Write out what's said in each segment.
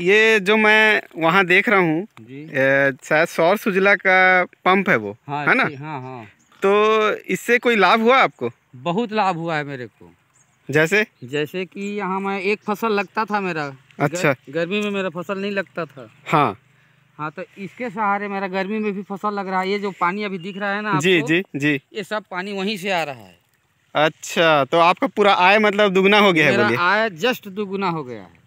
ये जो मैं वहाँ देख रहा हूँ शायद सौर सुजला का पंप है वो हाँ, है ना हाँ हाँ तो इससे कोई लाभ हुआ आपको बहुत लाभ हुआ है मेरे को जैसे जैसे कि यहाँ मैं एक फसल लगता था मेरा अच्छा गर, गर्मी में मेरा फसल नहीं लगता था हाँ हाँ तो इसके सहारे मेरा गर्मी में भी फसल लग रहा है ये जो पानी अभी दिख रहा है ना जी जी जी ये सब पानी वहीं से आ रहा है अच्छा तो आपका पूरा आय मतलब दुगना हो गया मेरा है आय जस्ट दुगुना हो गया है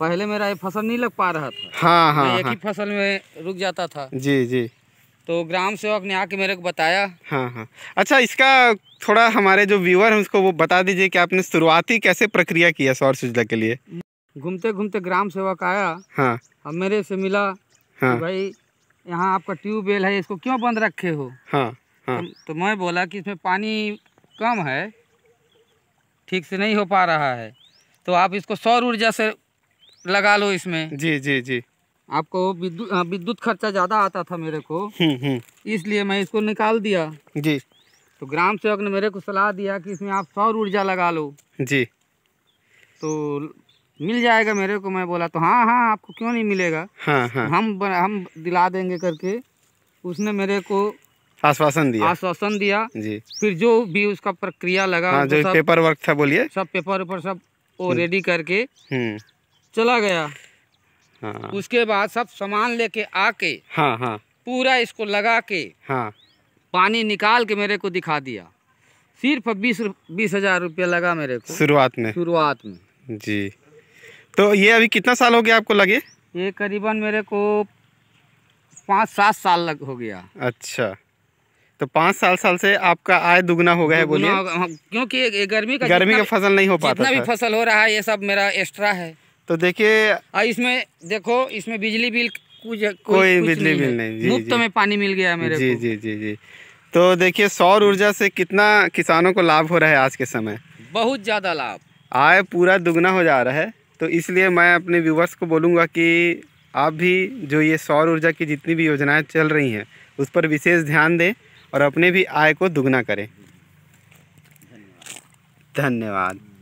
पहले मेरा ये फसल नहीं लग पा रहा था हाँ तो हाँ मैं एक हाँ। ही फसल में रुक जाता था जी जी तो ग्राम सेवक ने आके मेरे को बताया हाँ हाँ अच्छा इसका थोड़ा हमारे जो व्यूअर हैं उसको वो बता दीजिए कि आपने शुरुआती कैसे प्रक्रिया किया सौर सुजला के लिए घूमते घूमते ग्राम सेवक आया हाँ अब मेरे से मिला हाँ। भाई यहाँ आपका ट्यूबवेल है इसको क्यों बंद रखे हो हाँ, हाँ। तो, तो मैं बोला कि इसमें पानी कम है ठीक से नहीं हो पा रहा है तो आप इसको सौर ऊर्जा से लगा लो इसमें जी जी जी आपको विद्युत हाँ, खर्चा ज़्यादा आता था मेरे को हम्म, हम्म। इसलिए मैं इसको निकाल दिया जी तो ग्राम सेवक ने मेरे को सलाह दिया कि इसमें आप सौर ऊर्जा लगा लो जी तो मिल जाएगा मेरे को मैं बोला तो हाँ हाँ आपको क्यों नहीं मिलेगा हाँ, हाँ. हम हम दिला देंगे करके उसने मेरे को आश्वासन दिया आश्वासन दिया जी फिर जो भी उसका प्रक्रिया लगा हाँ, जो पेपर वर्क था बोलिए सब पेपर ऊपर सब वो रेडी हम्म। करके चला गया हाँ। उसके बाद सब सामान लेके आके हाँ हाँ पूरा इसको लगा के हाँ पानी निकाल के मेरे को दिखा दिया सिर्फ बीस बीस हजार रुपया लगा मेरे को शुरुआत में शुरुआत में जी तो ये अभी कितना साल हो गया आपको लगे ये करीबन मेरे को पाँच सात साल लग हो गया अच्छा तो पाँच साल साल से आपका आय दुगना हो गया है बोलिए हाँ, क्योंकि गर्मी का गर्मी का फसल नहीं हो पाता जितना भी फसल हो रहा है ये सब मेरा एक्स्ट्रा है तो देखिए हाँ, इसमें देखो इसमें बिजली बिल कुछ कोई बिजली बिल नहीं मुफ्त में पानी मिल गया मेरे जी जी जी जी तो देखिए सौर ऊर्जा से कितना किसानों को लाभ हो रहा है आज के समय बहुत ज़्यादा लाभ आय पूरा दुगना हो जा रहा है तो इसलिए मैं अपने व्यूवर्स को बोलूँगा कि आप भी जो ये सौर ऊर्जा की जितनी भी योजनाएं चल रही हैं उस पर विशेष ध्यान दें और अपने भी आय को दुगना करें धन्यवाद